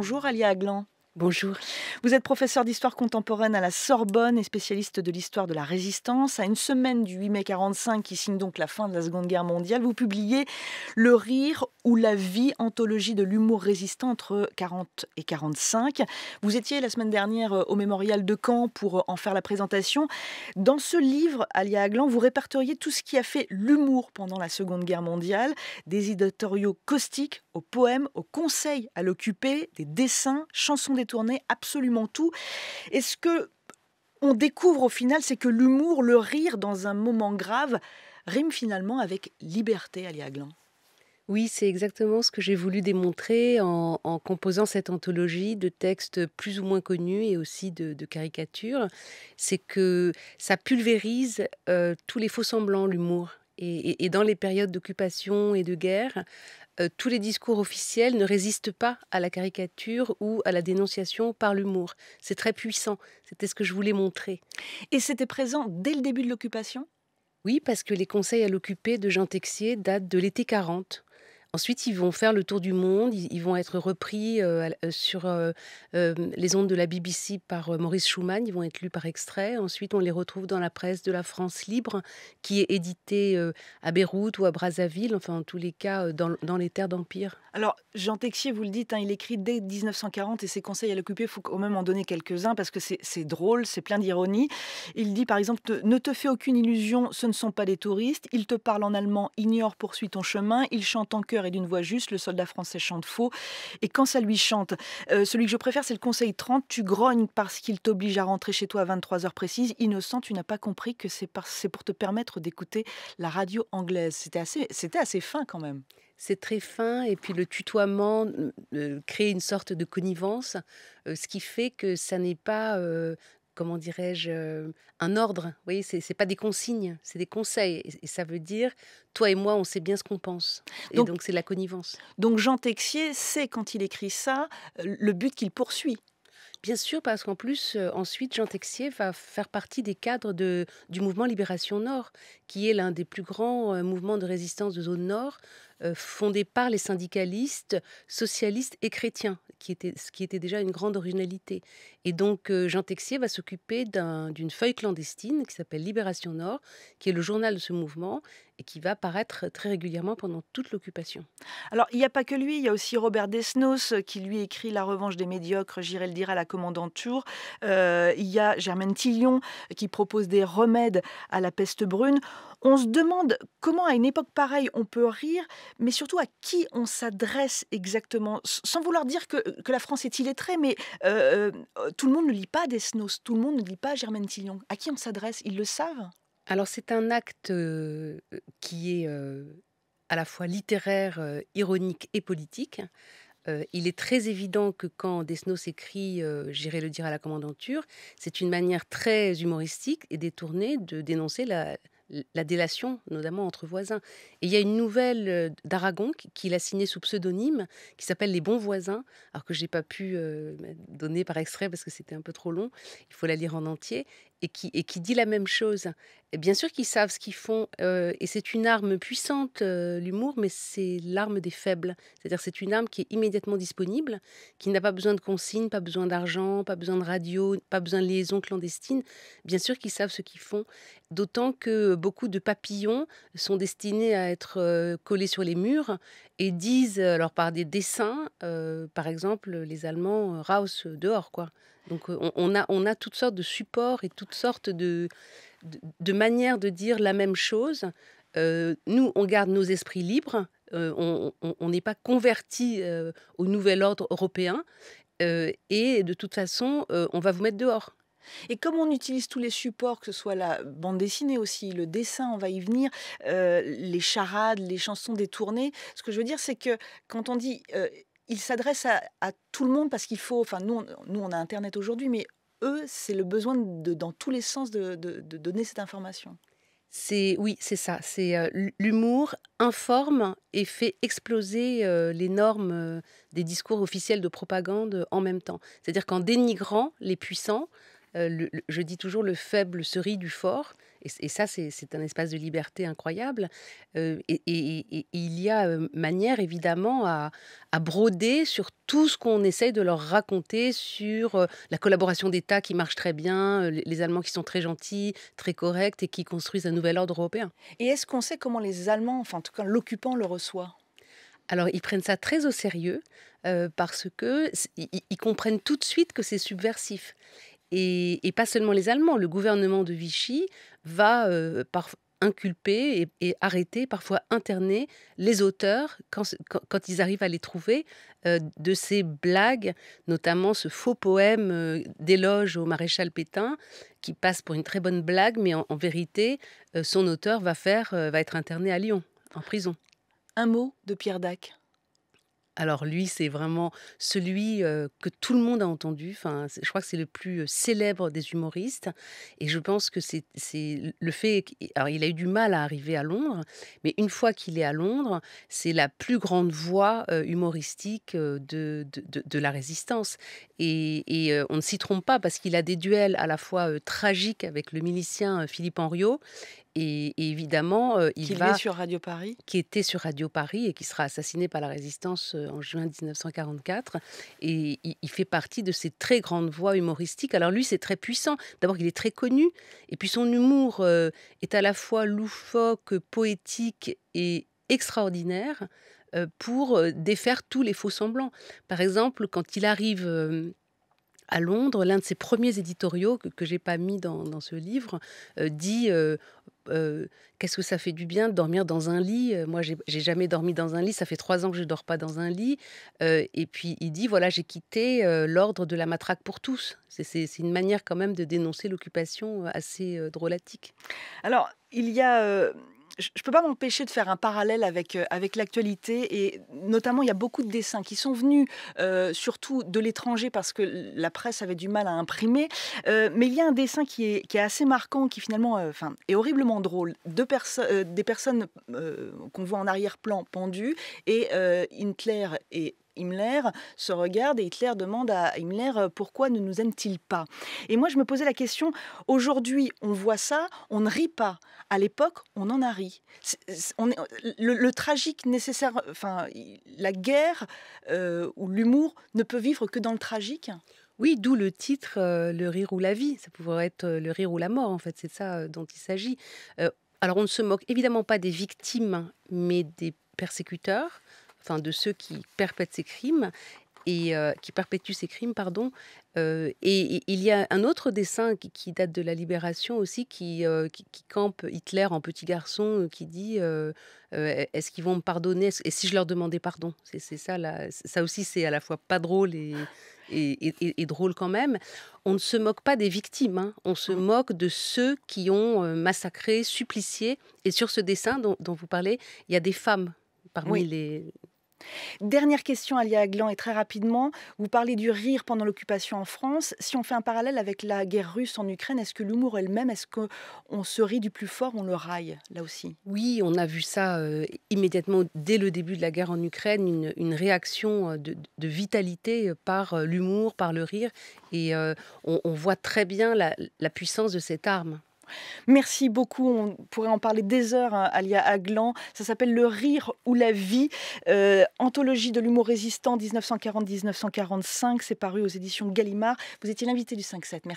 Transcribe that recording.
Bonjour Alia Aglan. Bonjour. Vous êtes professeur d'histoire contemporaine à la Sorbonne et spécialiste de l'histoire de la résistance. À une semaine du 8 mai 45, qui signe donc la fin de la Seconde Guerre mondiale, vous publiez Le rire ou La vie, anthologie de l'humour résistant entre 40 et 45. Vous étiez la semaine dernière euh, au mémorial de Caen pour euh, en faire la présentation. Dans ce livre, Alia Aglan, vous répertoriez tout ce qui a fait l'humour pendant la Seconde Guerre mondiale, des éditoriaux caustiques aux poèmes, aux conseils à l'occupé, des dessins, chansons détournées, absolument tout. Et ce que on découvre au final, c'est que l'humour, le rire dans un moment grave, rime finalement avec liberté, Alia Aglan. Oui, c'est exactement ce que j'ai voulu démontrer en, composant cette anthologie de textes plus ou moins connus et aussi de, caricatures. C'est que ça pulvérise euh, tous les faux-semblants, l'humour. Et, dans les périodes d'occupation et de guerre, euh, tous les discours officiels ne résistent pas à la caricature ou à la dénonciation par l'humour. C'est très puissant. C'était ce que je voulais montrer. Et c'était présent dès le début de l'occupation oui, parce que les conseils à l'occupé de Jean Texier datent de l'été 40. Ensuite, ils vont faire le tour du monde. Ils, vont être repris euh, euh, sur euh, les ondes de la BBC par Maurice Schumann. Ils vont être lus par extrait. Ensuite, on les retrouve dans la presse de la France libre, qui est éditée à Beyrouth ou à Brazzaville. Enfin, en tous les cas, dans, les terres d'empire. Alors, Jean Texier, vous le dites, hein, il écrit dès 1940 et ses conseils à l'occupé, il faut quand même en donner quelques-uns parce que c'est drôle, c'est plein d'ironie. Il dit par exemple Ne te fais aucune illusion, ce ne sont pas des touristes. Ils te parlent en allemand, ignore, poursuis ton chemin. Ils chantent en chœur et d'une voix juste, le soldat français chante faux. Et quand ça lui chante, euh, celui que je préfère, c'est le Conseil 30. Tu grognes parce qu'il t'oblige à rentrer chez toi à 23 heures précises. Innocent, tu n'as pas compris que c'est pour te permettre d'écouter la radio anglaise. C'était assez, assez fin quand même. C'est très fin et puis le tutoiement euh, crée une sorte de connivence, euh, ce qui fait que ça n'est pas comment dirais-je, euh, un ordre. Vous voyez, ce pas des consignes, c'est des conseils. Et, ça veut dire, toi et moi, on sait bien ce qu'on pense. et donc, c'est la connivence. Donc, Jean Texier sait, quand il écrit ça, euh, le but qu'il poursuit. Bien sûr, parce qu'en plus, euh, ensuite, Jean Texier va faire partie des cadres du mouvement Libération Nord, qui est l'un des plus grands mouvements de résistance de zone Nord, euh, fondé par les syndicalistes socialistes et chrétiens, qui était, ce qui était déjà une grande originalité. Et donc euh, Jean Texier va s'occuper d'une feuille clandestine qui s'appelle Libération Nord, qui est le journal de ce mouvement et qui va paraître très régulièrement pendant toute l'occupation. Alors, il n'y a pas que lui, il y a aussi Robert Desnos euh, qui lui écrit La revanche des médiocres, j'irai le dire à la commandante Tour. il y a Germaine Tillion qui propose des remèdes à la peste brune. On se demande comment à une époque pareille on peut rire, mais surtout à qui on s'adresse exactement, sans vouloir dire euh, que, la France est illettrée, mais euh, euh, tout le monde ne lit pas Desnos, tout le monde ne lit pas Germaine Tillon. À qui on s'adresse Ils le savent Alors c'est un acte qui est à la fois littéraire, ironique et politique. il est très évident que quand Desnos écrit J'irai le dire à la commandanture, c'est une manière très humoristique et détournée de dénoncer la, la délation, notamment entre voisins. Et il y a une nouvelle euh, d'Aragon qu'il a signée sous pseudonyme, qui s'appelle Les bons voisins, alors que je n'ai pas pu euh, donner par extrait parce que c'était un peu trop long, il faut la lire en entier et qui, dit la même chose. bien sûr qu'ils savent ce qu'ils font, euh, et c'est une arme puissante, euh, l'humour, mais c'est l'arme des faibles. C'est-à-dire c'est une arme qui est immédiatement disponible, qui n'a pas besoin de consignes, pas besoin d'argent, pas besoin de radio, pas besoin de liaison clandestine. Bien sûr qu'ils savent ce qu'ils font, d'autant que beaucoup de papillons sont destinés à être euh, collés sur les murs et disent, alors par des dessins, par exemple, les Allemands, Raus dehors, quoi. Donc euh, on, a, on a toutes sortes de supports et toutes sortes de, de, manières de dire la même chose. Euh, nous, on garde nos esprits libres. Euh, on n'est pas converti au nouvel ordre européen. et de toute façon, on va vous mettre dehors. Et comme on utilise tous les supports, que ce soit la bande dessinée aussi, le dessin, on va y venir, les charades, les chansons détournées, ce que je veux dire, c'est que quand on dit il s'adresse à, tout le monde parce qu'il faut. Enfin, nous, on, a Internet aujourd'hui, mais eux, c'est le besoin dans tous les sens de, donner cette information. C'est oui, c'est ça. C'est euh, l'humour informe et fait exploser euh, les normes euh, des discours officiels de propagande en même temps. C'est-à-dire qu'en dénigrant les puissants, je dis toujours le faible se rit du fort. Et, ça, c'est un espace de liberté incroyable. et, il y a manière, évidemment, à, broder sur tout ce qu'on essaye de leur raconter sur la collaboration d'État qui marche très bien, les Allemands qui sont très gentils, très corrects et qui construisent un nouvel ordre européen. Et est-ce qu'on sait comment les Allemands, enfin en tout cas l'occupant le reçoit alors, ils prennent ça très au sérieux parce que comprennent tout de suite que c'est subversif. Et, pas seulement les Allemands. Le gouvernement de Vichy va euh, inculper et, arrêter, parfois interner les auteurs quand, ils arrivent à les trouver euh, de ces blagues, notamment ce faux poème euh, d'éloge au maréchal Pétain qui passe pour une très bonne blague, mais en, en vérité, son auteur va, faire, va être interné à Lyon, en prison. Un mot de Pierre Dac alors lui, c'est vraiment celui que tout le monde a entendu. Enfin, je crois que c'est le plus célèbre des humoristes. Et je pense que c'est le fait... Alors il a eu du mal à arriver à Londres, mais une fois qu'il est à Londres, c'est la plus grande voix humoristique de, de, la résistance. Et, on ne s'y trompe pas parce qu'il a des duels à la fois tragiques avec le milicien Philippe Henriot et, évidemment, euh, il qui va... sur Radio Paris Qui était sur Radio Paris et qui sera assassiné par la résistance euh, en juin 1944. Et il, fait partie de ces très grandes voix humoristiques. Alors lui, c'est très puissant. D'abord, il est très connu. Et puis son humour euh, est à la fois loufoque, poétique et extraordinaire pour défaire tous les faux semblants. Par exemple, quand il arrive à Londres, l'un de ses premiers éditoriaux que, je j'ai pas mis dans, ce livre euh, dit euh, euh, qu'est-ce que ça fait du bien de dormir dans un lit Moi, j'ai jamais dormi dans un lit. Ça fait trois ans que je dors pas dans un lit. et puis il dit voilà, j'ai quitté l'ordre de la matraque pour tous. C'est une manière quand même de dénoncer l'occupation assez drôlatique. Alors il y a je ne peux pas m'empêcher de faire un parallèle avec, euh, avec l'actualité. Et notamment, il y a beaucoup de dessins qui sont venus, euh, surtout de l'étranger, parce que la presse avait du mal à imprimer. Euh, mais il y a un dessin qui est, qui est assez marquant, qui finalement enfin, est horriblement drôle. Deux personnes des personnes qu'on voit en arrière-plan pendues, et Hitler et Himmler se regarde et Hitler demande à Himmler euh, pourquoi ne nous aime-t-il pas Et moi, je me posais la question, aujourd'hui, on voit ça, on ne rit pas. À l'époque, on en a ri. le, tragique nécessaire, enfin, la guerre euh, ou l'humour ne peut vivre que dans le tragique. Oui, d'où le titre euh, Le rire ou la vie. Ça pourrait être le rire ou la mort, en fait. C'est ça dont il s'agit. alors, on ne se moque évidemment pas des victimes, mais des persécuteurs de ceux qui perpètent ces crimes et euh, qui perpétuent ces crimes, pardon. Euh, et, il y a un autre dessin qui, date de la libération aussi, euh, qui, qui, campe Hitler en petit garçon, qui dit Est-ce qu'ils vont me pardonner Et si je leur demandais pardon C'est ça, là, ça aussi, c'est à la fois pas drôle et, et, drôle quand même. On ne se moque pas des victimes, hein. on se mmh. moque de ceux qui ont massacré, supplicié. Et sur ce dessin dont, vous parlez, il y a des femmes parmi les Dernière question, Alia Aglan, et très rapidement, vous parlez du rire pendant l'occupation en France. Si on fait un parallèle avec la guerre russe en Ukraine, est-ce que l'humour elle-même, est-ce qu'on se rit du plus fort, on le raille là aussi Oui, on a vu ça euh, immédiatement dès le début de la guerre en Ukraine, une, réaction euh, de, vitalité euh, par l'humour, par le rire. Et on, voit très bien la puissance de cette arme. Merci beaucoup. On pourrait en parler des heures, hein, Alia Aglan. Ça s'appelle Le rire ou la vie. Euh, anthologie de l'humour résistant 1940-1945. C'est paru aux éditions Gallimard. Vous étiez l'invité du 5-7. Merci.